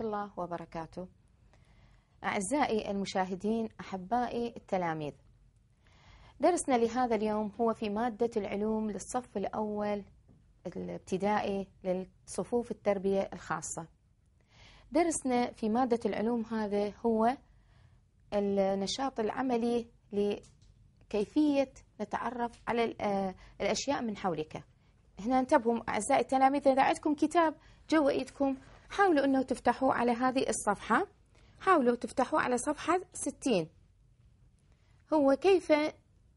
الله وبركاته. أعزائي المشاهدين، أحبائي التلاميذ. درسنا لهذا اليوم هو في مادة العلوم للصف الأول الابتدائي لصفوف التربية الخاصة. درسنا في مادة العلوم هذا هو النشاط العملي لكيفية نتعرف على الأشياء من حولك هنا انتبهوا أعزائي التلاميذ إذا عندكم كتاب جوا إيدكم حاولوا أنه تفتحوا على هذه الصفحة حاولوا تفتحوا على صفحة 60 هو كيف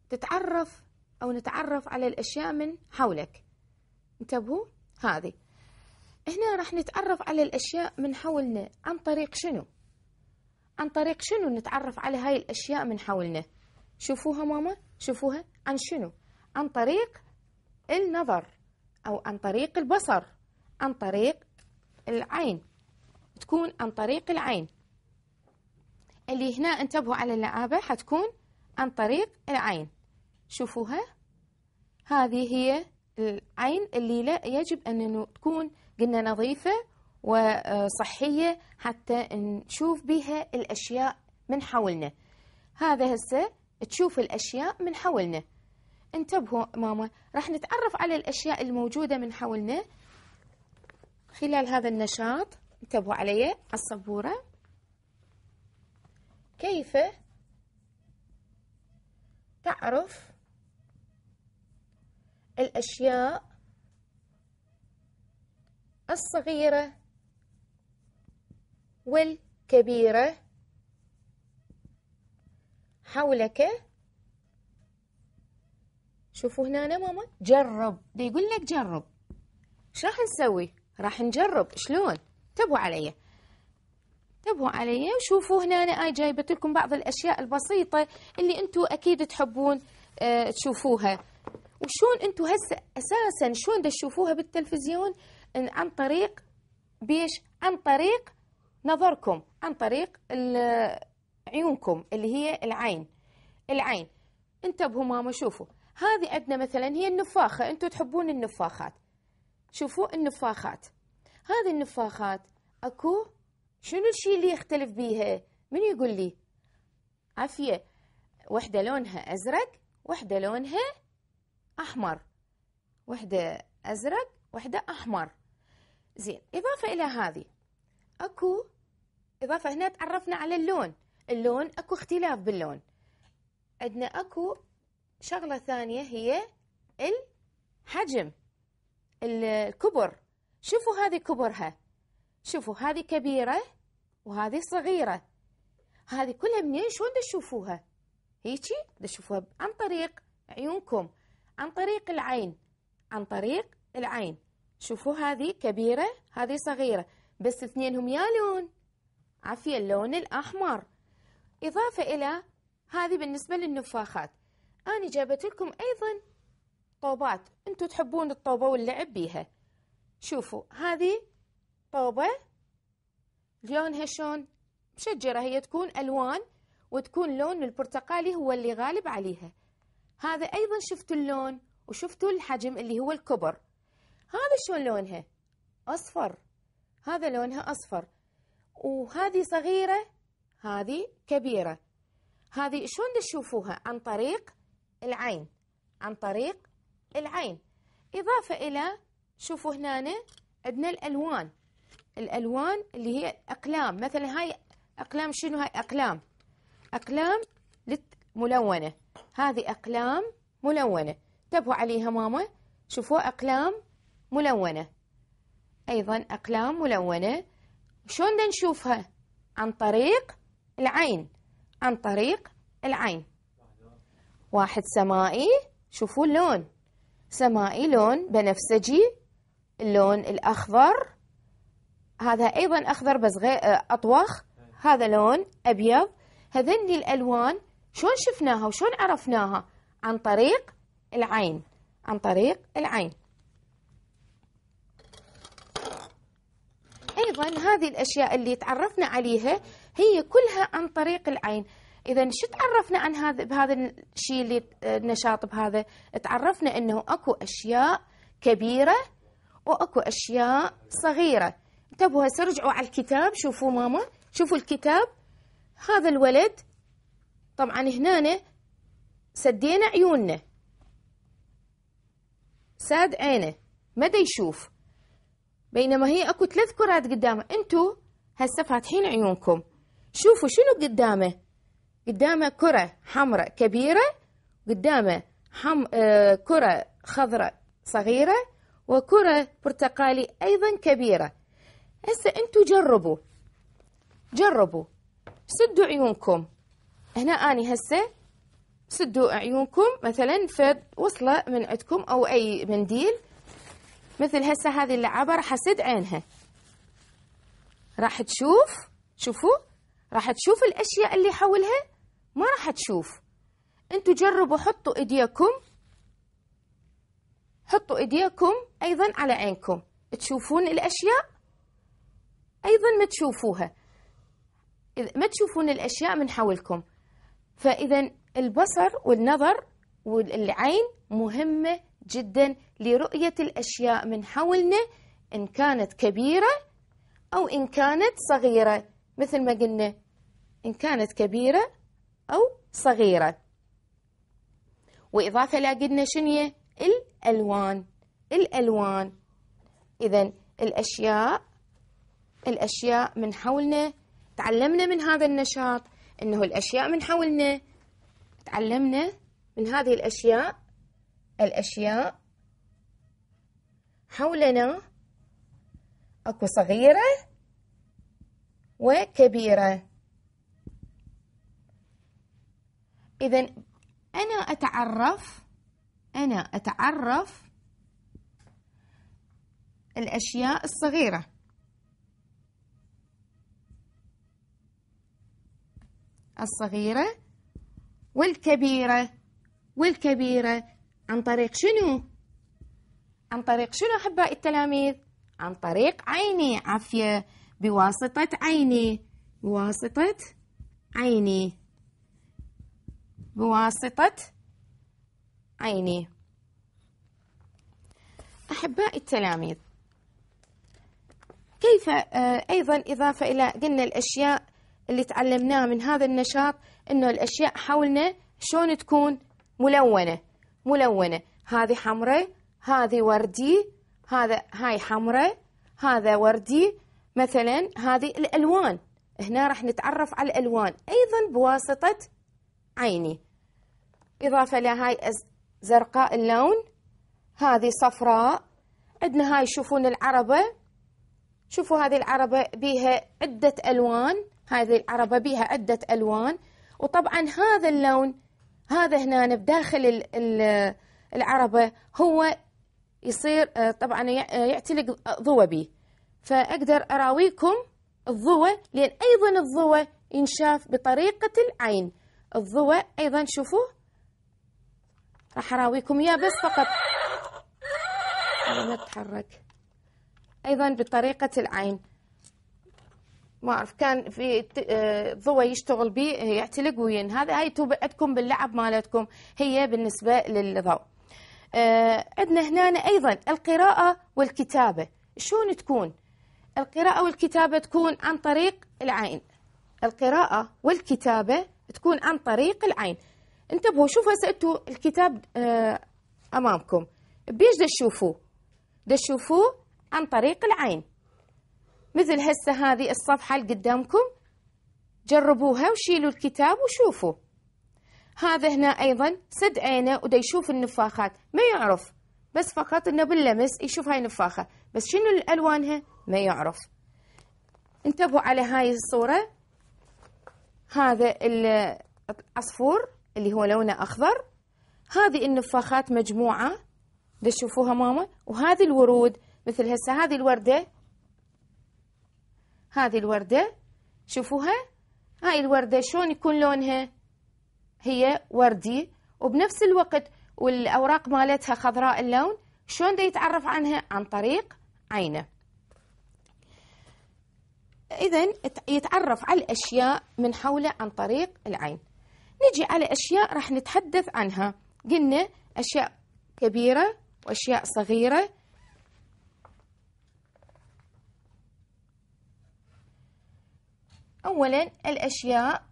تتعرف أو نتعرف على الأشياء من حولك انتبهوا هذه هنا راح نتعرف على الأشياء من حولنا عن طريق شنو عن طريق شنو نتعرف على هاي الأشياء من حولنا شوفوها ماما شوفوها عن شنو عن طريق النظر أو عن طريق البصر عن طريق العين تكون عن طريق العين اللي هنا انتبهوا على اللعابة حتكون عن طريق العين شوفوها هذه هي العين اللي لا يجب أن تكون قلنا نظيفة وصحية حتى نشوف بها الأشياء من حولنا هذا هسه تشوف الأشياء من حولنا انتبهوا ماما راح نتعرف على الأشياء الموجودة من حولنا خلال هذا النشاط انتبهوا علي على الصبورة كيف تعرف الأشياء الصغيرة والكبيرة حولك شوفوا هنا ماما جرب بيقول لك جرب شو راح نسوي راح نجرب شلون تبوا علي تبوا علي وشوفوا هنا أنا جايبة لكم بعض الأشياء البسيطة اللي أنتم أكيد تحبون اه تشوفوها وشون أنتم هسه أساسا شلون تشوفوها بالتلفزيون عن طريق بيش عن طريق نظركم عن طريق عيونكم اللي هي العين العين انتبهوا ماما شوفوا هذه عندنا مثلا هي النفاخة انتم تحبون النفاخات شوفوا النفاخات هذه النفاخات اكو شنو الشيء اللي يختلف بيها من يقول لي عافية وحدة لونها أزرق وحدة لونها أحمر وحدة أزرق وحدة أحمر زين إضافة إلى هذه أكو إضافة هنا تعرفنا على اللون اللون أكو اختلاف باللون عندنا أكو شغلة ثانية هي الحجم الكبر شوفوا هذه كبرها شوفوا هذه كبيرة وهذه صغيرة هذه كلها منين شلون تشوفوها هيجي تشوفوها عن طريق عيونكم عن طريق العين عن طريق العين شوفوا هذه كبيرة هذه صغيرة بس اثنينهم يا لون عافية اللون الأحمر إضافة إلى هذه بالنسبة للنفاخات أنا جابت لكم أيضا طوبات انتو تحبون الطوبة واللعب بيها شوفوا هذه طوبة لونها شلون مشجرة هي تكون ألوان وتكون لون البرتقالي هو اللي غالب عليها هذا أيضا شفتوا اللون وشفتوا الحجم اللي هو الكبر هذا شلون لونها أصفر هذا لونها أصفر وهذه صغيرة هذه كبيرة هذه شلون تشوفوها عن طريق العين عن طريق العين إضافة إلى شوفوا هنا عندنا الألوان الألوان اللي هي أقلام مثلا هاي أقلام شنو هاي أقلام أقلام ملونة هذه أقلام ملونة انتبهوا عليها ماما شوفوا أقلام ملونة أيضا أقلام ملونة شلون نشوفها عن طريق العين عن طريق العين واحد سمائي شوفوا اللون سمائي لون بنفسجي اللون الأخضر هذا أيضا أخضر بس غير آه، أطوخ هذا لون أبيض هذن الألوان شلون شفناها وشلون عرفناها عن طريق العين عن طريق العين أيضا هذه الأشياء اللي تعرفنا عليها هي كلها عن طريق العين اذا شو تعرفنا عن هذا بهذا الشيء اللي النشاط بهذا تعرفنا انه اكو اشياء كبيره واكو اشياء صغيره انتبهوا هسه رجعوا على الكتاب شوفوا ماما شوفوا الكتاب هذا الولد طبعا هنا سدينا عيوننا ساد عينه دا يشوف بينما هي اكو ثلاث كرات قدامه انتو هسه فاتحين عيونكم شوفوا شنو قدامه قدامه كرة حمراء كبيرة قدامه حم... آه كرة خضراء صغيرة وكرة برتقالي أيضا كبيرة هسه أنتوا جربوا جربوا سدوا عيونكم هنا أني هسه سدوا عيونكم مثلا فد وصلة من عندكم أو أي منديل مثل هسه هذه اللعبة راح أسد عينها راح تشوف شوفوا راح تشوف الأشياء اللي حولها ما راح تشوف انتوا جربوا حطوا ايديكم حطوا ايديكم ايضا على عينكم تشوفون الاشياء ايضا ما تشوفوها ما تشوفون الاشياء من حولكم فاذا البصر والنظر والعين مهمه جدا لرؤيه الاشياء من حولنا ان كانت كبيره او ان كانت صغيره مثل ما قلنا ان كانت كبيره أو صغيرة وإضافة لقلنا شنية الألوان الألوان إذا الأشياء الأشياء من حولنا تعلمنا من هذا النشاط أنه الأشياء من حولنا تعلمنا من هذه الأشياء الأشياء حولنا أكو صغيرة وكبيرة إذا أنا أتعرف أنا أتعرف الأشياء الصغيرة الصغيرة والكبيرة والكبيرة عن طريق شنو؟ عن طريق شنو أحباء احبايي التلاميذ عن طريق عيني عافية بواسطة عيني بواسطة عيني بواسطة عيني أحباء التلاميذ كيف آه، أيضا إضافة إلى قلنا الأشياء اللي تعلمناها من هذا النشاط أنه الأشياء حولنا شلون تكون ملونة ملونة هذه حمراء هذه وردي هذا هاي حمراء هذا وردي مثلا هذه الألوان هنا راح نتعرف على الألوان أيضا بواسطة عيني إضافة لهاي زرقاء اللون هذه صفراء عندنا هاي شوفون العربة شوفوا هذه العربة بيها عدة ألوان هذه العربة بيها عدة ألوان وطبعا هذا اللون هذا هنا بداخل العربة هو يصير آه، طبعا آه، يعتلق ضوء به فأقدر أراويكم الضوء لأن أيضا الضوء ينشاف بطريقة العين الضوء أيضا شوفوا راح أراويكم إياه بس فقط ما أيضا بطريقة العين ما أعرف كان في آه، ضوء يشتغل به يعتلق وين هذا هاي توبعتكم باللعب مالتكم هي بالنسبة للضوء آه، عندنا هنا أيضا القراءة والكتابة شلون تكون القراءة والكتابة تكون عن طريق العين القراءة والكتابة تكون عن طريق العين انتبهوا شوفوا هسه الكتاب آه امامكم بيش تشوفوا تشوفوا عن طريق العين مثل هسه هذه الصفحة اللي قدامكم جربوها وشيلوا الكتاب وشوفوا هذا هنا أيضا سد عينه ودا يشوف النفاخات ما يعرف بس فقط انه باللمس يشوف هاي النفاخة بس شنو الألوانها ما يعرف انتبهوا على هاي الصورة هذا العصفور اللي هو لونه أخضر هذه النفاخات مجموعة تشوفوها ماما وهذه الورود مثل هسه هذه الوردة هذه الوردة شوفوها هاي الوردة شلون يكون لونها هي وردي وبنفس الوقت والأوراق مالتها خضراء اللون شلون دا يتعرف عنها عن طريق عينه إذا يتعرف على الأشياء من حوله عن طريق العين نجي على أشياء راح نتحدث عنها قلنا أشياء كبيرة وأشياء صغيرة أولا الأشياء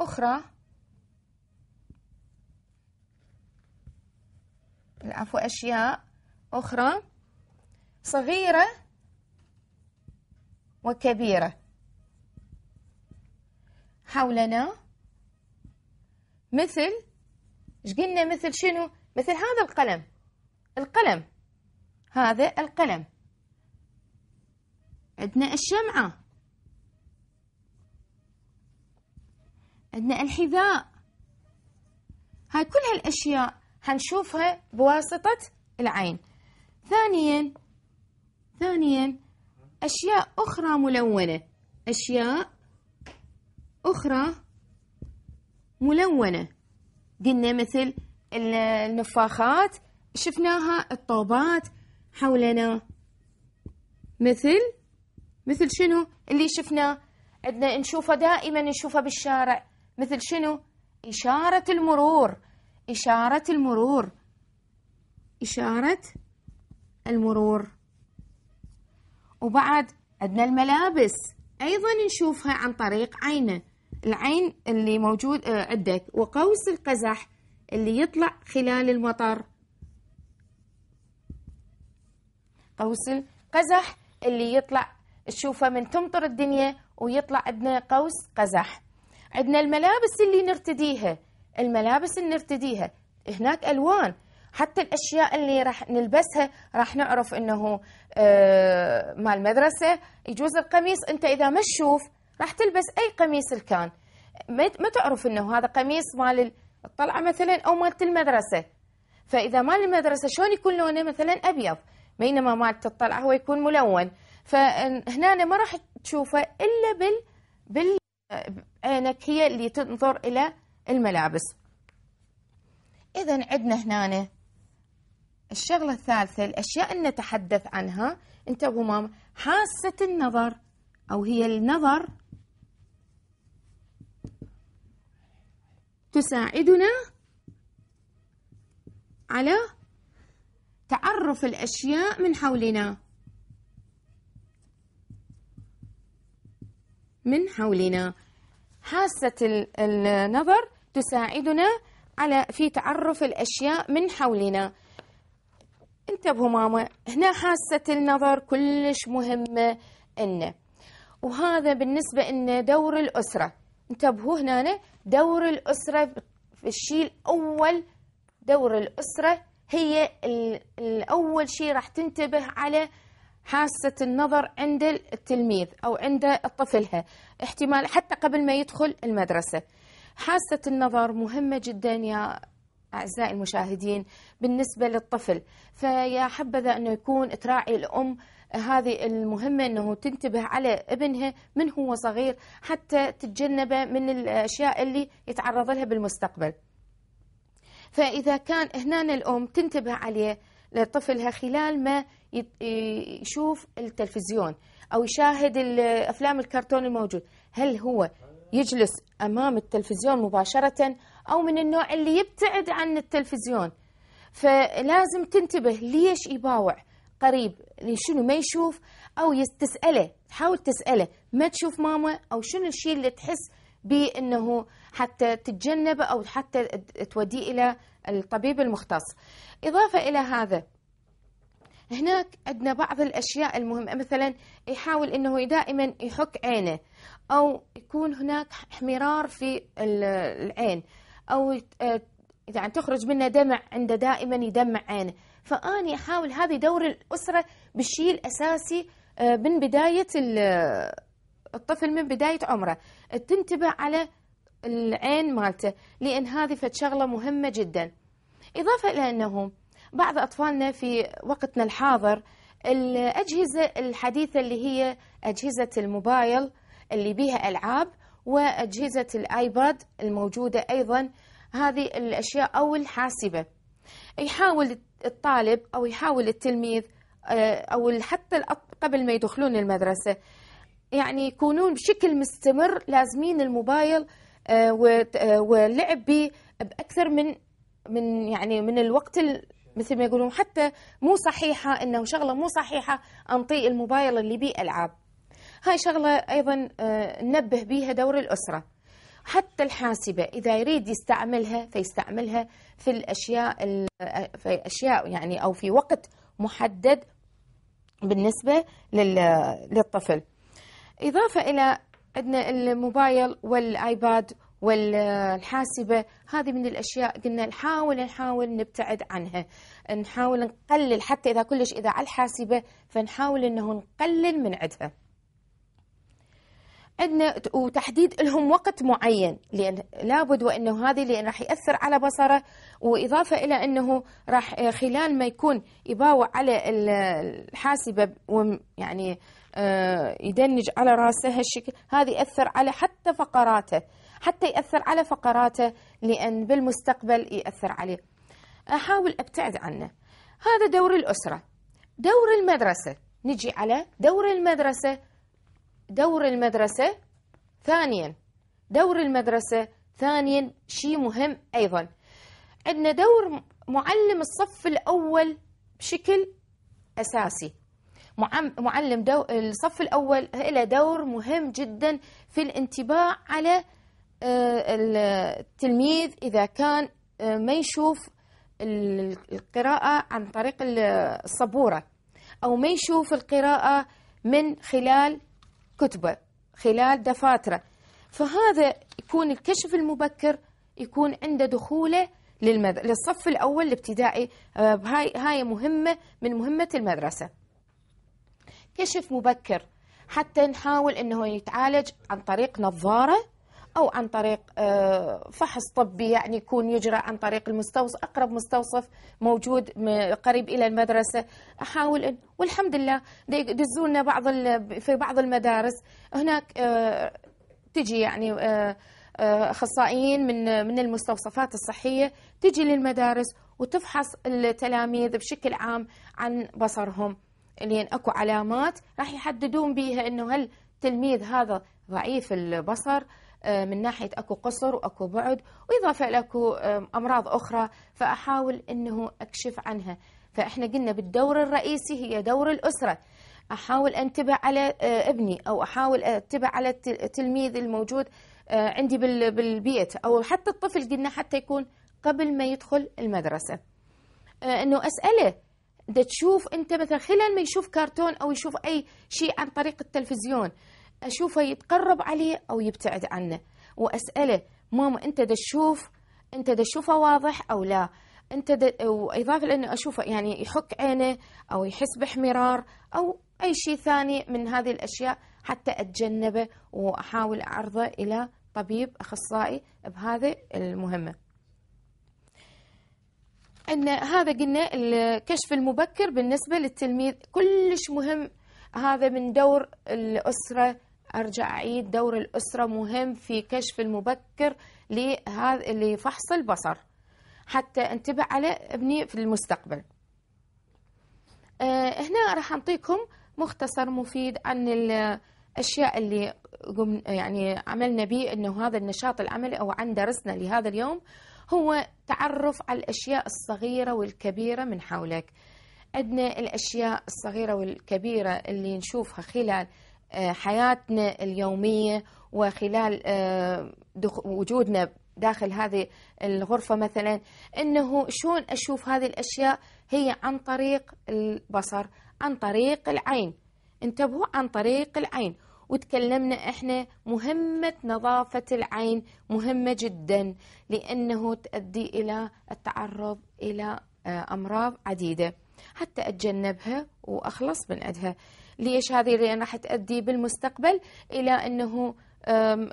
أخرى العفو أشياء أخرى صغيرة وكبيرة حولنا مثل ايش قلنا مثل شنو مثل هذا القلم القلم هذا القلم عندنا الشمعة عندنا الحذاء هاي كل هالأشياء هنشوفها بواسطة العين ثانيا ثانيا أشياء أخرى ملونة أشياء أخرى ملونة قلنا مثل النفاخات شفناها الطوبات حولنا مثل مثل شنو اللي شفناه عندنا نشوفه دائما نشوفه بالشارع مثل شنو إشارة المرور إشارة المرور إشارة المرور وبعد عندنا الملابس أيضا نشوفها عن طريق عينه العين اللي موجود آه، عندك وقوس القزح اللي يطلع خلال المطر قوس القزح اللي يطلع تشوفه من تمطر الدنيا ويطلع عندنا قوس قزح عندنا الملابس اللي نرتديها الملابس اللي نرتديها هناك ألوان حتى الاشياء اللي راح نلبسها راح نعرف انه آه مال مدرسه يجوز القميص انت اذا ما تشوف راح تلبس اي قميص كان ما تعرف انه هذا قميص مال الطلعه مثلا او مالت المدرسه فاذا مال المدرسه شلون يكون لونه مثلا ابيض بينما مالت الطلعه هو يكون ملون فهنا ما راح تشوفه الا بال بال عينك هي اللي تنظر الى الملابس اذا عندنا هنا الشغلة الثالثة الأشياء اللي نتحدث عنها أنت ماما حاسة النظر أو هي النظر تساعدنا على تعرف الأشياء من حولنا من حولنا حاسة النظر تساعدنا على في تعرف الأشياء من حولنا انتبهوا ماما هنا حاسة النظر كلش مهمة إنه وهذا بالنسبة إنه دور الأسرة انتبهوا هنا دور الأسرة في الشيء الأول دور الأسرة هي الأول شيء راح تنتبه على حاسة النظر عند التلميذ أو عند طفلها احتمال حتى قبل ما يدخل المدرسة حاسة النظر مهمة جدا يا أعزائي المشاهدين بالنسبة للطفل فيا حبذا أنه يكون تراعي الأم هذه المهمة أنه تنتبه على ابنها من هو صغير حتى تتجنبه من الأشياء اللي يتعرض لها بالمستقبل فإذا كان هنا الأم تنتبه عليه لطفلها خلال ما يشوف التلفزيون أو يشاهد الأفلام الكرتون الموجود هل هو يجلس أمام التلفزيون مباشرة أو من النوع اللي يبتعد عن التلفزيون فلازم تنتبه ليش يباوع قريب شنو ما يشوف أو تسأله حاول تسأله ما تشوف ماما أو شنو الشيء اللي تحس بأنه حتى تتجنبه أو حتى توديه إلى الطبيب المختص إضافة إلى هذا هناك عندنا بعض الأشياء المهمة مثلا يحاول أنه دائما يحك عينه أو يكون هناك احمرار في العين أو آه، يعني تخرج منه دمع عنده دائما يدمع عينه فأني أحاول هذه دور الأسرة بالشيء الأساسي آه، من بداية آه، الطفل من بداية عمره تنتبه على العين مالته لأن هذه فد شغلة مهمة جدا إضافة إلى أنه بعض أطفالنا في وقتنا الحاضر الأجهزة الحديثة اللي هي أجهزة الموبايل اللي بيها ألعاب وأجهزة الآيباد الموجودة أيضا هذه الأشياء أو الحاسبة يحاول الطالب أو يحاول التلميذ آه، أو حتى قبل ما يدخلون المدرسة يعني يكونون بشكل مستمر لازمين الموبايل آه، واللعب آه، به بأكثر من من يعني من الوقت مثل ما يقولون حتى مو صحيحة إنه شغلة مو صحيحة أنطي الموبايل اللي بيه ألعاب هاي شغلة أيضا ننبه آه، بيها دور الأسرة حتى الحاسبة إذا يريد يستعملها فيستعملها في الأشياء آه، في أشياء يعني أو في وقت محدد بالنسبة للطفل إضافة إلى عندنا الموبايل والآيباد والحاسبة هذه من الأشياء قلنا نحاول نحاول نبتعد عنها نحاول نقلل حتى إذا كلش إذا على الحاسبة فنحاول أنه نقلل من عدها عندنا وتحديد لهم وقت معين لأن لابد وأنه هذه لأن راح يأثر على بصره وإضافة إلى أنه راح آه، خلال ما يكون يباوع على الحاسبة يعني آه، يدنج على راسه هالشكل هذا يأثر على حتى فقراته حتى يأثر على فقراته لأن بالمستقبل يأثر عليه أحاول أبتعد عنه هذا دور الأسرة دور المدرسة نجي على دور المدرسة دور المدرسة ثانيا دور المدرسة ثانيا شيء مهم أيضا عندنا دور معلم الصف الأول بشكل أساسي معلم دو الصف الأول له دور مهم جدا في الانتباه على آه، التلميذ إذا كان آه، ما يشوف القراءة عن طريق الصبورة أو ما يشوف القراءة من خلال كتبه خلال دفاتره فهذا يكون الكشف المبكر يكون عنده دخوله للمد... للصف الأول الابتدائي آه، هاي هاي مهمة من مهمة المدرسة كشف مبكر حتى نحاول أنه يتعالج عن طريق نظارة أو عن طريق آه، فحص طبي يعني يكون يجرى عن طريق المستوصف أقرب مستوصف موجود قريب إلى المدرسة أحاول أن والحمد لله دزولنا بعض في بعض المدارس هناك آه، تجي يعني آه، اخصائيين من من المستوصفات الصحيه تجي للمدارس وتفحص التلاميذ بشكل عام عن بصرهم لان اكو علامات راح يحددون بيها انه هل التلميذ هذا ضعيف البصر آه، من ناحية أكو قصر وأكو بعد وإضافة لأكو أمراض أخرى فأحاول أنه أكشف عنها فإحنا قلنا بالدور الرئيسي هي دور الأسرة أحاول أنتبه على آه، ابني أو أحاول أنتبه على التلميذ الموجود آه، عندي بالبيت أو حتى الطفل قلنا حتى يكون قبل ما يدخل المدرسة أنه أسأله ده تشوف أنت مثلا خلال ما يشوف كرتون أو يشوف أي شيء عن طريق التلفزيون أشوفه يتقرب عليه أو يبتعد عنه وأسأله ماما أنت دا تشوف أنت دا تشوفه واضح أو لا أنت دا وإضافة لأنه أشوفه يعني يحك عينه أو يحس باحمرار أو أي شيء ثاني من هذه الأشياء حتى أتجنبه وأحاول أعرضه إلى طبيب أخصائي بهذه المهمة أن هذا قلنا الكشف المبكر بالنسبة للتلميذ كلش مهم هذا من دور الأسرة أرجع أعيد دور الأسرة مهم في كشف المبكر لهذا لفحص البصر حتى انتبه على ابني في المستقبل أه هنا راح أعطيكم مختصر مفيد عن الأشياء اللي قم يعني عملنا به أنه هذا النشاط العملي أو عن درسنا لهذا اليوم هو تعرف على الأشياء الصغيرة والكبيرة من حولك عندنا الأشياء الصغيرة والكبيرة اللي نشوفها خلال آه، حياتنا اليومية وخلال آه، وجودنا داخل هذه الغرفة مثلا أنه شلون أشوف هذه الأشياء هي عن طريق البصر عن طريق العين انتبهوا عن طريق العين وتكلمنا احنا مهمة نظافة العين مهمة جدا لأنه تؤدي إلى التعرض إلى آه، أمراض عديدة حتى أتجنبها وأخلص من أدها ليش هذه اللي راح تأدي بالمستقبل إلى أنه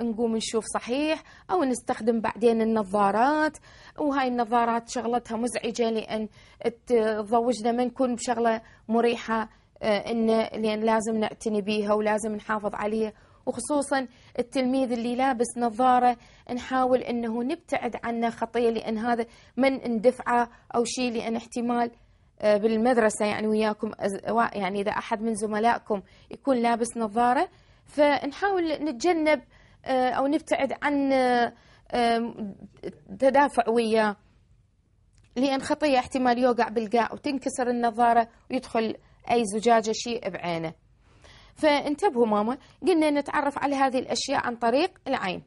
نقوم نشوف صحيح او نستخدم بعدين النظارات وهاي النظارات شغلتها مزعجه لان تضوجنا ما نكون بشغله مريحه آه، ان لان لازم نعتني بيها ولازم نحافظ عليها وخصوصا التلميذ اللي لابس نظاره نحاول انه نبتعد عنه خطيه لان هذا من ندفعه او شيء لان احتمال آه، بالمدرسة يعني وياكم يعني إذا أحد من زملائكم يكون لابس نظارة فنحاول نتجنب آه، أو نبتعد عن آه، تدافع وياه لأن خطية احتمال يوقع بالقاع وتنكسر النظارة ويدخل أي زجاجة شيء بعينه فانتبهوا ماما قلنا نتعرف على هذه الأشياء عن طريق العين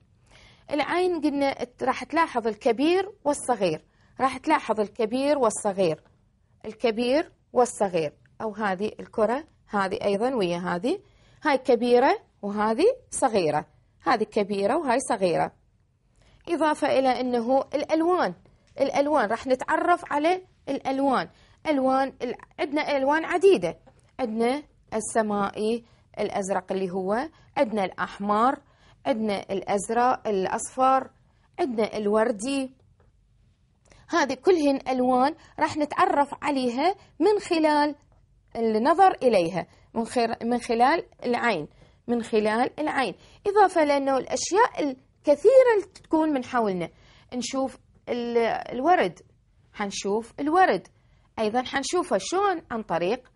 العين قلنا راح تلاحظ الكبير والصغير راح تلاحظ الكبير والصغير الكبير والصغير أو هذه الكرة هذه أيضا ويا هذه هاي كبيرة وهذه صغيرة هذه كبيرة وهاي صغيرة إضافة إلى أنه الألوان الألوان راح نتعرف على الألوان ألوان عندنا ألوان عديدة عندنا السمائي الأزرق اللي هو عندنا الأحمر عندنا الأزرق الأصفر عندنا الوردي هذه كلهن ألوان راح نتعرف عليها من خلال النظر إليها من, من خلال العين من خلال العين إضافة لأنه الأشياء الكثيرة اللي تكون من حولنا نشوف الورد حنشوف الورد أيضا حنشوفه شلون عن طريق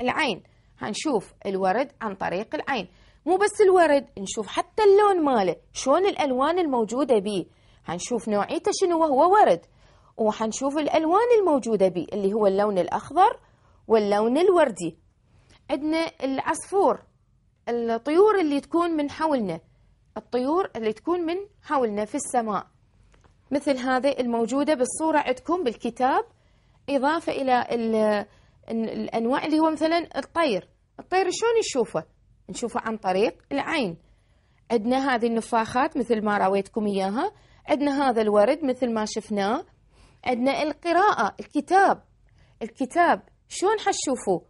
العين حنشوف الورد عن طريق العين مو بس الورد نشوف حتى اللون ماله شلون الألوان الموجودة بيه حنشوف نوعيته شنو هو ورد وحنشوف الألوان الموجودة به اللي هو اللون الأخضر واللون الوردي عندنا العصفور الطيور اللي تكون من حولنا الطيور اللي تكون من حولنا في السماء مثل هذه الموجودة بالصورة عندكم بالكتاب إضافة إلى الأنواع اللي هو مثلا الطير الطير شلون نشوفه نشوفه عن طريق العين عندنا هذه النفاخات مثل ما راويتكم إياها عندنا هذا الورد مثل ما شفناه عندنا القراءة الكتاب الكتاب شلون حتشوفوه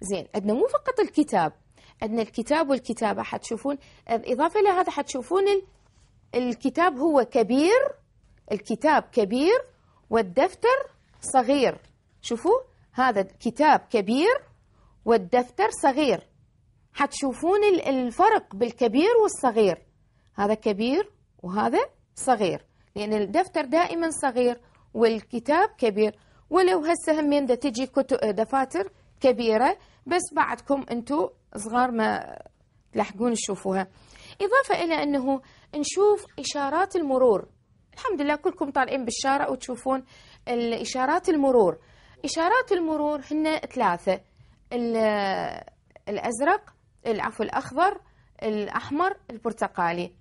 زين عندنا مو فقط الكتاب عندنا الكتاب والكتابة حتشوفون إضافة لهذا حتشوفون الكتاب هو كبير الكتاب كبير والدفتر صغير شوفوا هذا كتاب كبير والدفتر صغير حتشوفون الفرق بالكبير والصغير هذا كبير وهذا صغير لأن الدفتر دائما صغير والكتاب كبير ولو هسه همين دا تجي كتب آه، دفاتر كبيرة بس بعدكم أنتو صغار ما تلحقون تشوفوها إضافة إلى أنه نشوف إشارات المرور الحمد لله كلكم طالعين بالشارع وتشوفون الإشارات المرور إشارات المرور هن ثلاثة آه، الأزرق العفو الأخضر الأحمر البرتقالي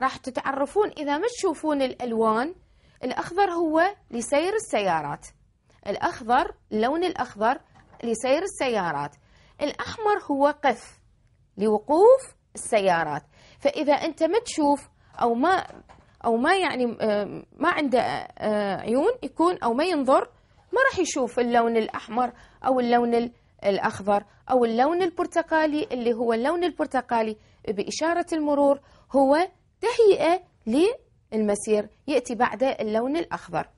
راح تتعرفون إذا ما تشوفون الألوان الأخضر هو لسير السيارات الأخضر اللون الأخضر لسير السيارات الأحمر هو قف لوقوف السيارات فإذا أنت ما تشوف أو ما أو ما يعني آه، ما عنده آه، عيون يكون أو ما ينظر ما راح يشوف اللون الأحمر أو اللون الأخضر أو اللون البرتقالي اللي هو اللون البرتقالي بإشارة المرور هو تهيئة المسير يأتي بعده اللون الأخضر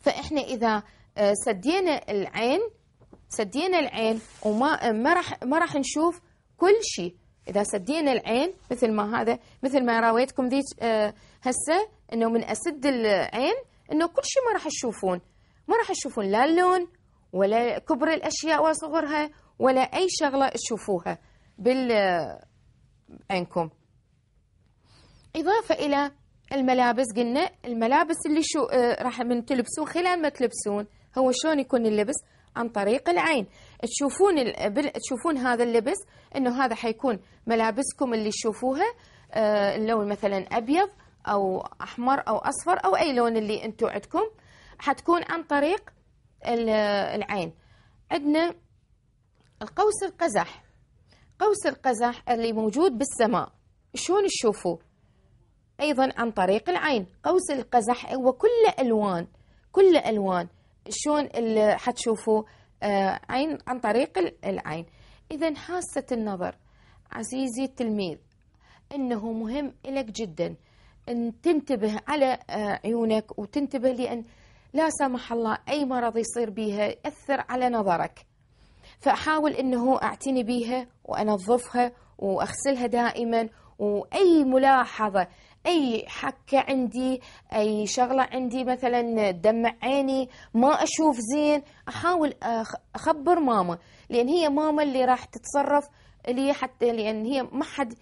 فإحنا إذا آه، سدينا العين سدينا العين وما آه، ما راح ما راح نشوف كل شيء اذا سدينا العين مثل ما هذا مثل ما راويتكم ذيك آه، هسه انه من اسد العين انه كل شيء ما راح تشوفون ما راح تشوفون لا اللون ولا كبر الاشياء وصغرها ولا اي شغله تشوفوها بال عينكم إضافة إلى الملابس قلنا الملابس اللي شو آه، راح من تلبسون خلال ما تلبسون هو شلون يكون اللبس عن طريق العين تشوفون تشوفون هذا اللبس انه هذا حيكون ملابسكم اللي تشوفوها آه، اللون مثلا ابيض او احمر او اصفر او اي لون اللي انتم عندكم حتكون عن طريق العين عندنا القوس القزح قوس القزح اللي موجود بالسماء شلون تشوفوه أيضا عن طريق العين قوس القزح هو كله ألوان كله ألوان شلون اللي حتشوفوا آه، عين عن طريق العين إذا حاسة النظر عزيزي التلميذ أنه مهم لك جدا أن تنتبه على آه، عيونك وتنتبه لأن لا سمح الله أي مرض يصير بيها يأثر على نظرك فأحاول أنه أعتني بيها وأنظفها وأغسلها دائما وأي ملاحظة اي حكه عندي اي شغله عندي مثلا دمع عيني ما اشوف زين احاول اخبر ماما لان هي ماما اللي راح تتصرف لي حتى لان هي ما حد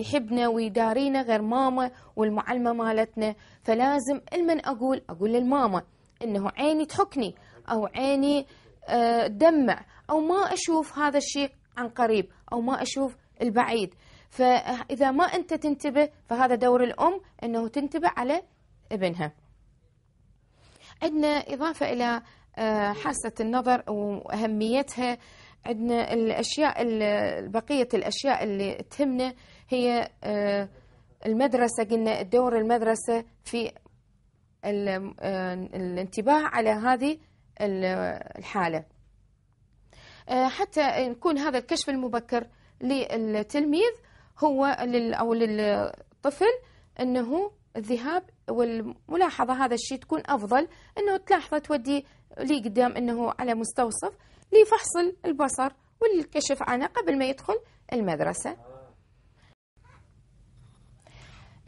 يحبنا ويدارينا غير ماما والمعلمه مالتنا فلازم المن اقول اقول للماما انه عيني تحكني او عيني تدمع آه، او ما اشوف هذا الشيء عن قريب او ما اشوف البعيد فإذا ما أنت تنتبه فهذا دور الأم أنه تنتبه على ابنها عندنا إضافة إلى آه، حاسة النظر وأهميتها عندنا الأشياء بقية الأشياء اللي تهمنا هي آه، المدرسة قلنا دور المدرسة في آه، الانتباه على هذه الحالة حتى يكون هذا الكشف المبكر للتلميذ هو لل أو للطفل أنه الذهاب والملاحظة هذا الشيء تكون أفضل أنه تلاحظه تودي لي قدام أنه على مستوصف لفحص البصر والكشف عنه قبل ما يدخل المدرسة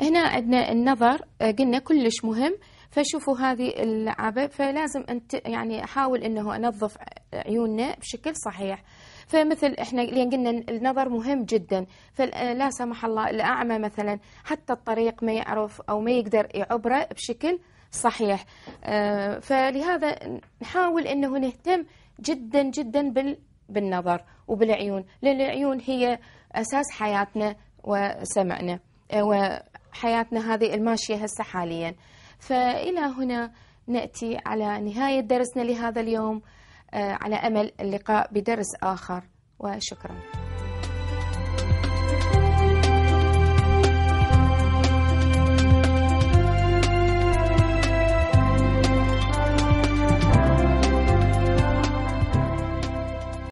هنا عندنا النظر قلنا كلش مهم فشوفوا هذه اللعبة فلازم أنت يعني أحاول أنه أنظف عيوننا بشكل صحيح فمثل احنا اللي قلنا النظر مهم جدا فلا آه، سمح الله الاعمى مثلا حتى الطريق ما يعرف او ما يقدر يعبره بشكل صحيح آه، فلهذا نحاول انه نهتم جدا جدا بالنظر وبالعيون لأن العيون هي أساس حياتنا وسمعنا آه، وحياتنا هذه الماشية هسه حاليا فإلى هنا نأتي على نهاية درسنا لهذا اليوم آه، على أمل اللقاء بدرس آخر وشكراً